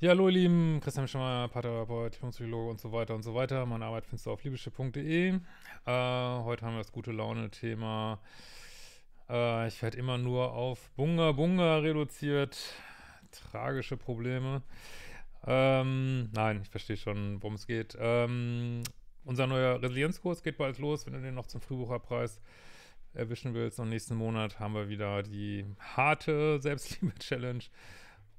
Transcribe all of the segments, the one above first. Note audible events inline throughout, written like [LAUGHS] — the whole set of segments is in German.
Ja, hallo ihr Lieben, Christian Schemeier, Paartherapeut, Psychologe und so weiter und so weiter. Meine Arbeit findest du auf liebeschiff.de. Äh, heute haben wir das gute Laune-Thema. Äh, ich werde immer nur auf Bunga Bunga reduziert. Tragische Probleme. Ähm, nein, ich verstehe schon, worum es geht. Ähm, unser neuer Resilienzkurs geht bald los, wenn du den noch zum Frühbucherpreis erwischen willst. Und nächsten Monat haben wir wieder die harte Selbstliebe-Challenge.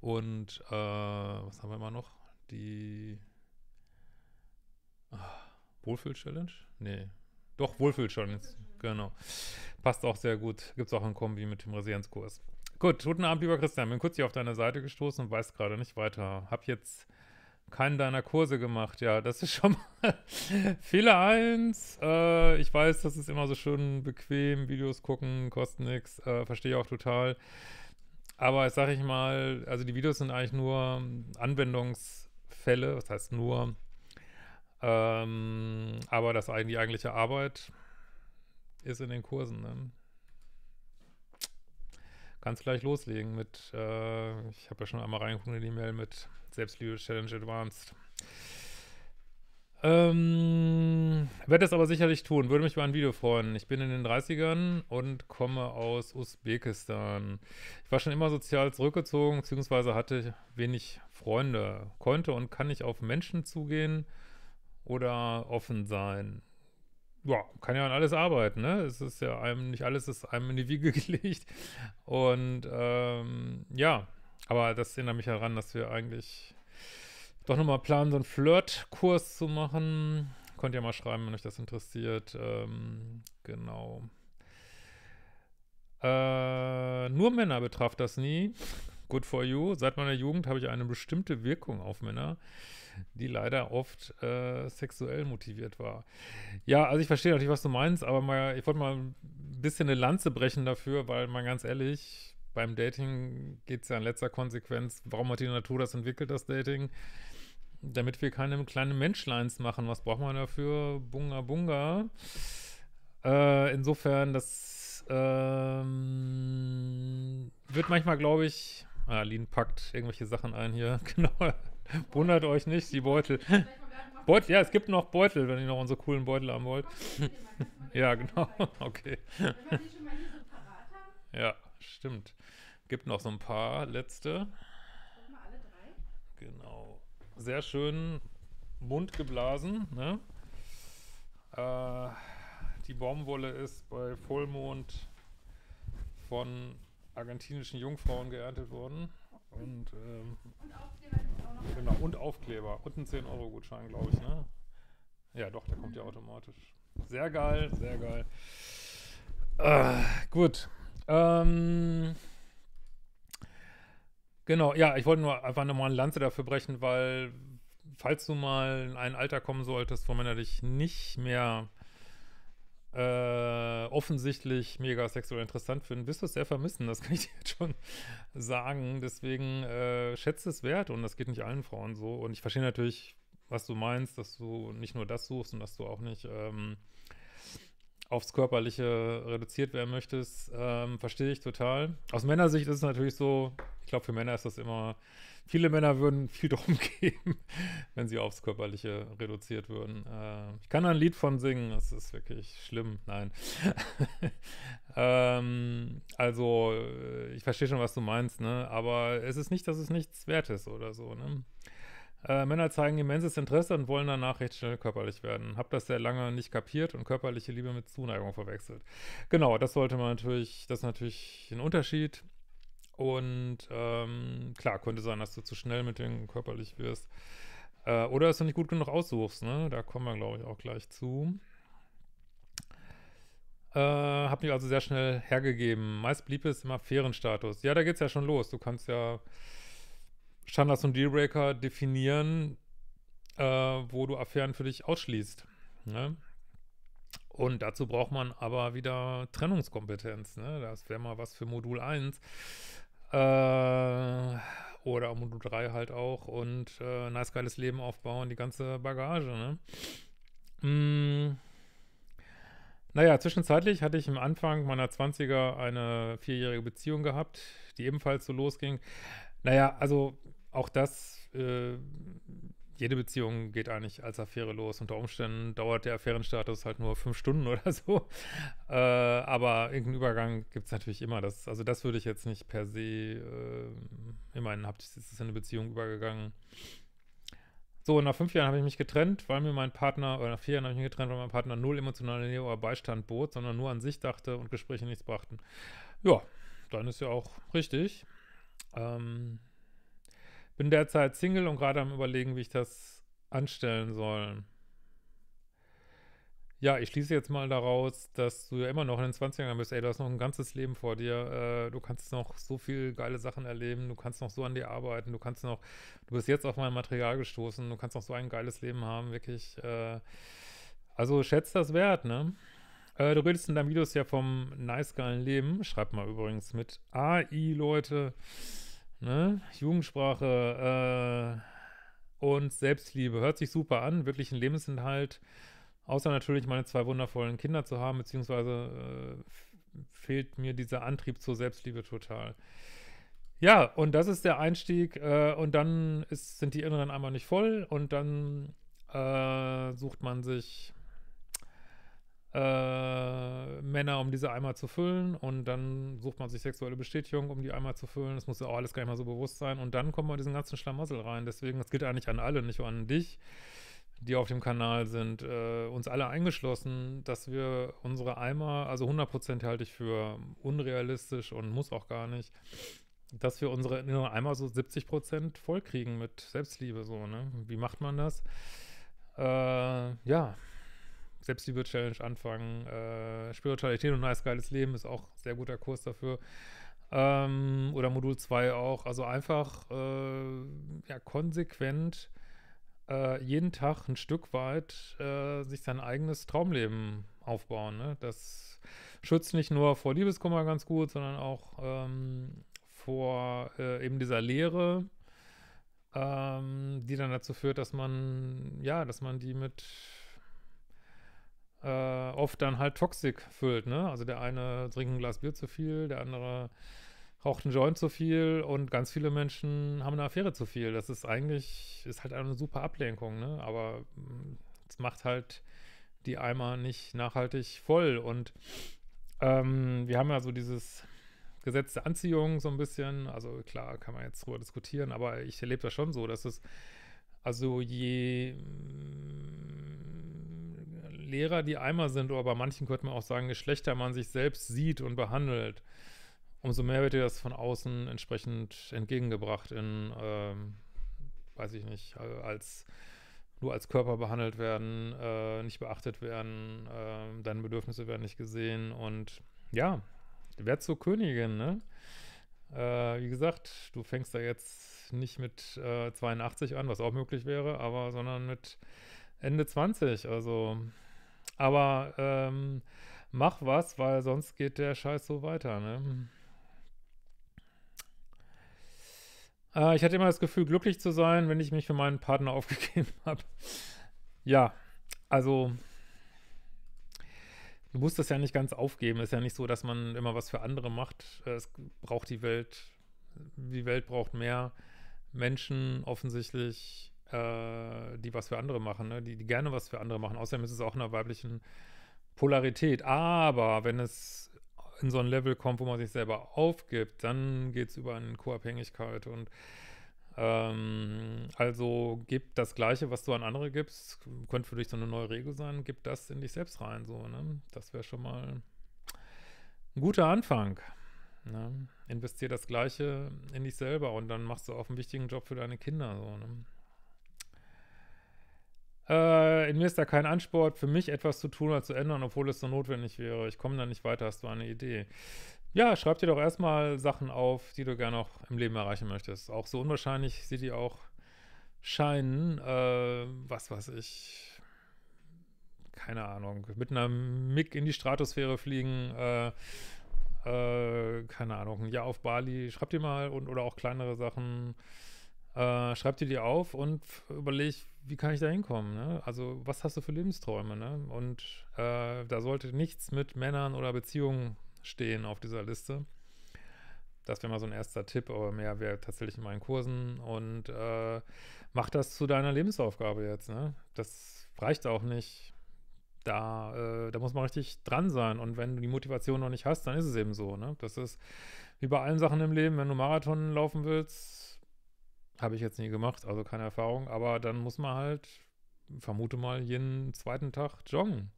Und äh, was haben wir immer noch? Die ah, Wohlfühl-Challenge? Nee. Doch, Wohlfühl-Challenge. Genau. Passt auch sehr gut. Gibt es auch ein Kombi mit dem Resilienzkurs. Gut, guten Abend, lieber Christian. Bin kurz hier auf deine Seite gestoßen und weiß gerade nicht weiter. Hab jetzt keinen deiner Kurse gemacht. Ja, das ist schon mal [LAUGHS] Fehler 1. Äh, ich weiß, das ist immer so schön bequem. Videos gucken, kostet nichts. Äh, Verstehe auch total. Aber sag ich mal, also die Videos sind eigentlich nur ähm, Anwendungsfälle, das heißt nur, ähm, aber das die eigentliche Arbeit ist in den Kursen. Ne? Kannst gleich loslegen mit, äh, ich habe ja schon einmal reingeguckt in die Mail mit Selbstliebe Challenge Advanced. Ähm, werde es aber sicherlich tun. Würde mich über ein Video freuen. Ich bin in den 30ern und komme aus Usbekistan. Ich war schon immer sozial zurückgezogen, beziehungsweise hatte wenig Freunde. Konnte und kann ich auf Menschen zugehen oder offen sein. Ja, kann ja an alles arbeiten, ne? Es ist ja einem, nicht alles ist einem in die Wiege [LAUGHS] gelegt. Und ähm, ja, aber das erinnert mich daran, dass wir eigentlich doch nochmal planen, so einen Flirtkurs zu machen. Könnt ihr mal schreiben, wenn euch das interessiert. Ähm, genau. Äh, nur Männer betraf das nie. Good for you. Seit meiner Jugend habe ich eine bestimmte Wirkung auf Männer, die leider oft äh, sexuell motiviert war. Ja, also ich verstehe natürlich, was du meinst, aber mal, ich wollte mal ein bisschen eine Lanze brechen dafür, weil mal ganz ehrlich, beim Dating geht es ja in letzter Konsequenz, warum hat die Natur das entwickelt, das Dating? damit wir keine kleinen Menschleins machen. Was braucht man dafür? Bunga Bunga. Äh, insofern, das ähm, wird manchmal, glaube ich, ah, Lean packt irgendwelche Sachen ein hier. [LAUGHS] Genau. Wundert euch nicht, die Beutel. Beutel, ja, es gibt noch Beutel, wenn ihr noch unsere coolen Beutel haben wollt. [LAUGHS] ja, genau. [LAUGHS] Okay. ja, stimmt. Gibt noch so ein paar letzte. Genau sehr schön bunt geblasen. Ne? Äh, die Baumwolle ist bei Vollmond von argentinischen Jungfrauen geerntet worden. Und, ähm, und Aufkleber auch Genau, und Aufkleber. Und ein 10-Euro-Gutschein, glaube ich. Ne? Ja, doch, der kommt ja automatisch. Sehr geil, sehr geil. Äh, gut. Ähm, Genau, ja, ich wollte nur einfach nochmal eine Lanze dafür brechen, weil falls du mal in ein Alter kommen solltest, wo Männer dich nicht mehr äh, offensichtlich mega sexuell interessant finden, wirst du es sehr vermissen. Das kann ich dir jetzt schon sagen. Deswegen äh, schätzt es wert und das geht nicht allen Frauen so. Und ich verstehe natürlich, was du meinst, dass du nicht nur das suchst und dass du auch nicht ähm, aufs Körperliche reduziert werden möchtest, ähm, verstehe ich total. Aus Männersicht ist es natürlich so, ich glaube, für Männer ist das immer, viele Männer würden viel [LAUGHS] drum geben, wenn sie aufs Körperliche reduziert würden. Äh, ich kann ein Lied von singen, das ist wirklich schlimm, nein. [LAUGHS] ähm, also, äh, ich verstehe schon, was du meinst, ne? aber es ist nicht, dass es nichts wert ist oder so, ne? Äh, Männer zeigen immenses Interesse und wollen danach recht schnell körperlich werden. Hab das sehr lange nicht kapiert und körperliche Liebe mit Zuneigung verwechselt. Genau, das sollte man natürlich, das ist natürlich ein Unterschied. Und ähm, klar, könnte sein, dass du zu schnell mit denen körperlich wirst. Äh, oder dass du nicht gut genug aussuchst, ne? Da kommen wir, glaube ich, auch gleich zu. Äh, hab mich also sehr schnell hergegeben. Meist blieb es im Affärenstatus. Ja, da geht's ja schon los. Du kannst ja Standards und Dealbreaker definieren, äh, wo du Affären für dich ausschließt. Ne? Und dazu braucht man aber wieder Trennungskompetenz. Ne? Das wäre mal was für Modul 1. Äh, oder Modul 3 halt auch. Und äh, nice geiles Leben aufbauen, die ganze Bagage. Ne? Mm. Naja, zwischenzeitlich hatte ich am Anfang meiner 20er eine vierjährige Beziehung gehabt, die ebenfalls so losging. Naja, also auch das, äh, jede Beziehung geht eigentlich als Affäre los. Unter Umständen dauert der Affärenstatus halt nur fünf Stunden oder [LAUGHS] so. Äh, aber irgendeinen Übergang gibt es natürlich immer. Das, also das würde ich jetzt nicht per se, äh, immerhin habt, ist es in eine Beziehung übergegangen. So, nach fünf Jahren habe ich mich getrennt, weil mir mein Partner, oder nach vier Jahren habe ich mich getrennt, weil mein Partner null emotionale Nähe oder Beistand bot, sondern nur an sich dachte und Gespräche nichts brachten. Ja, dann ist ja auch richtig. Ähm, bin derzeit Single und gerade am Überlegen, wie ich das anstellen soll. Ja, ich schließe jetzt mal daraus, dass du ja immer noch in den 20 Jahren bist. Ey, du hast noch ein ganzes Leben vor dir. Äh, du kannst noch so viel geile Sachen erleben. Du kannst noch so an dir arbeiten. Du kannst noch, du bist jetzt auf mein Material gestoßen. Du kannst noch so ein geiles Leben haben. Wirklich. Äh, also schätzt das wert, ne? Äh, du redest in deinem Videos ja vom nice, geilen Leben. Schreib mal übrigens mit AI, Leute. Ne? Jugendsprache äh, und Selbstliebe. Hört sich super an, wirklich ein Lebensinhalt. Außer natürlich meine zwei wundervollen Kinder zu haben, beziehungsweise äh, fehlt mir dieser Antrieb zur Selbstliebe total. Ja, und das ist der Einstieg. Äh, und dann ist, sind die Inneren einmal nicht voll und dann äh, sucht man sich äh, Männer, um diese Eimer zu füllen. Und dann sucht man sich sexuelle Bestätigung, um die Eimer zu füllen. Das muss ja auch alles gar nicht mal so bewusst sein. Und dann kommt man in diesen ganzen Schlamassel rein. Deswegen, das gilt eigentlich an alle, nicht nur an dich, die auf dem Kanal sind, äh, uns alle eingeschlossen, dass wir unsere Eimer, also 100% halte ich für unrealistisch und muss auch gar nicht, dass wir unsere inneren Eimer so 70% vollkriegen mit Selbstliebe. So, ne? Wie macht man das? Äh, ja. Selbstliebe-Challenge anfangen. Äh, Spiritualität und ein nice, geiles Leben ist auch ein sehr guter Kurs dafür. Ähm, oder Modul 2 auch. Also einfach äh, ja, konsequent äh, jeden Tag ein Stück weit äh, sich sein eigenes Traumleben aufbauen. Ne? Das schützt nicht nur vor Liebeskummer ganz gut, sondern auch ähm, vor äh, eben dieser Lehre, Ähm, die dann dazu führt, dass man, ja, dass man die mit äh, oft dann halt Toxik füllt, ne? Also der eine trinkt ein Glas Bier zu viel, der andere raucht einen Joint zu viel und ganz viele Menschen haben eine Affäre zu viel. Das ist eigentlich, ist halt eine super Ablenkung, ne? Aber mm, es macht halt die Eimer nicht nachhaltig voll. Und ähm, wir haben ja so dieses Gesetz der Anziehung so ein bisschen. Also klar, kann man jetzt drüber diskutieren, aber ich erlebe das schon so, dass es, also je mm, Lehrer, die Eimer sind, oder bei manchen könnte man auch sagen, je schlechter man sich selbst sieht und behandelt, umso mehr wird dir das von außen entsprechend entgegengebracht in, ähm, weiß ich nicht, äh, als nur als Körper behandelt werden, äh, nicht beachtet werden, äh, deine Bedürfnisse werden nicht gesehen und ja, wer zur Königin, ne? Äh, wie gesagt, du fängst da jetzt nicht mit äh, 82 an, was auch möglich wäre, aber sondern mit Ende 20. Also aber ähm, mach was, weil sonst geht der Scheiß so weiter, ne? Äh, ich hatte immer das Gefühl, glücklich zu sein, wenn ich mich für meinen Partner [LAUGHS] aufgegeben habe. Ja, also du musst das ja nicht ganz aufgeben. Ist ja nicht so, dass man immer was für andere macht. Äh, es braucht die Welt, die Welt braucht mehr Menschen offensichtlich äh, die was für andere machen, ne? die, die gerne was für andere machen. Außerdem ist es auch einer weiblichen Polarität. Aber wenn es in so ein Level kommt, wo man sich selber aufgibt, dann geht es über eine Co-Abhängigkeit und ähm, also gib das Gleiche, was du an andere gibst, könnte für dich so eine neue Regel sein, gib das in dich selbst rein, so, ne? Das wäre schon mal ein guter Anfang. Ne? Investier das Gleiche in dich selber und dann machst du auch einen wichtigen Job für deine Kinder, so, ne? Äh, in mir ist da kein Ansport, für mich etwas zu tun oder zu ändern, obwohl es so notwendig wäre. Ich komme da nicht weiter, hast du eine Idee? Ja, schreib dir doch erstmal Sachen auf, die du gerne noch im Leben erreichen möchtest. Auch so unwahrscheinlich sie die auch scheinen. Äh, was weiß ich. Keine Ahnung. Mit einer Mick in die Stratosphäre fliegen. Äh, äh, keine Ahnung. Ja, auf Bali. Schreib dir mal. Und, oder auch kleinere Sachen. Äh, schreib dir die auf und überleg, wie kann ich da hinkommen? Ne? Also, was hast du für Lebensträume? Ne? Und äh, da sollte nichts mit Männern oder Beziehungen stehen auf dieser Liste. Das wäre mal so ein erster Tipp, aber mehr wäre tatsächlich in meinen Kursen. Und äh, mach das zu deiner Lebensaufgabe jetzt. Ne? Das reicht auch nicht. Da, äh, da, muss man richtig dran sein. Und wenn du die Motivation noch nicht hast, dann ist es eben so. Ne? Das ist wie bei allen Sachen im Leben. Wenn du Marathon laufen willst, habe ich jetzt nie gemacht, also keine Erfahrung. Aber dann muss man halt, vermute mal, jeden zweiten Tag joggen.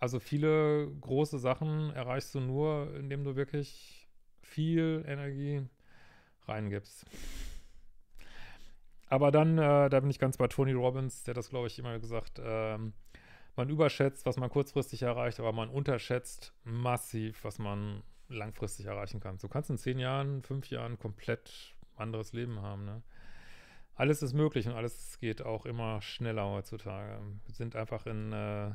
Also viele große Sachen erreichst du nur, indem du wirklich viel Energie reingibst. Aber dann, äh, da bin ich ganz bei Tony Robbins, der das, glaube ich, immer gesagt, äh, man überschätzt, was man kurzfristig erreicht, aber man unterschätzt massiv, was man langfristig erreichen kann. Du kannst in zehn Jahren, fünf Jahren komplett anderes Leben haben. Ne? Alles ist möglich und alles geht auch immer schneller heutzutage. Wir sind einfach in äh,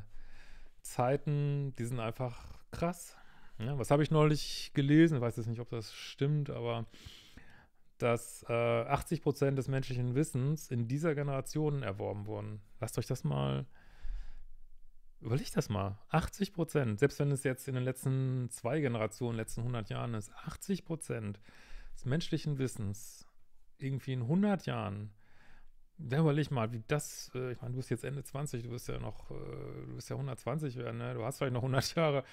Zeiten, die sind einfach krass. Ne? was habe ich neulich gelesen? Ich weiß jetzt nicht, ob das stimmt, aber dass äh, 80 Prozent des menschlichen Wissens in dieser Generation erworben wurden. Lasst euch das mal, überlegt das mal. 80 Prozent, selbst wenn es jetzt in den letzten zwei Generationen, letzten 100 Jahren ist, 80 Prozent des menschlichen Wissens irgendwie in 100 Jahren, da überleg mal, wie das, äh, ich meine, du bist jetzt Ende 20, du bist ja noch, äh, du bist ja 120 werden, ne? du hast vielleicht noch 100 Jahre,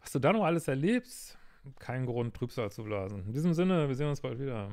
was du da noch alles erlebst, kein Grund, Trübsal zu blasen. In diesem Sinne, wir sehen uns bald wieder.